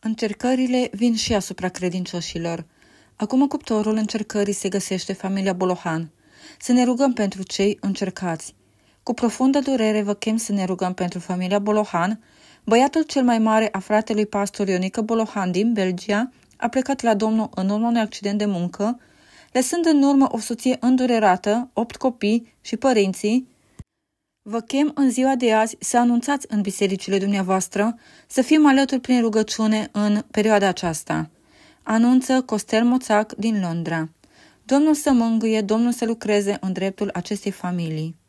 Încercările vin și asupra credincioșilor. Acum în cuptorul încercării se găsește familia Bolohan. Să ne rugăm pentru cei încercați. Cu profundă durere vă chem să ne rugăm pentru familia Bolohan, băiatul cel mai mare a fratelui pastor Ionică Bolohan din Belgia, a plecat la Domnul în urma unui accident de muncă, lăsând în urmă o soție îndurerată, opt copii și părinții, Vă chem în ziua de azi să anunțați în bisericile dumneavoastră să fim alături prin rugăciune în perioada aceasta. Anunță Costel Moțac din Londra. Domnul să mângâie, Domnul să lucreze în dreptul acestei familii.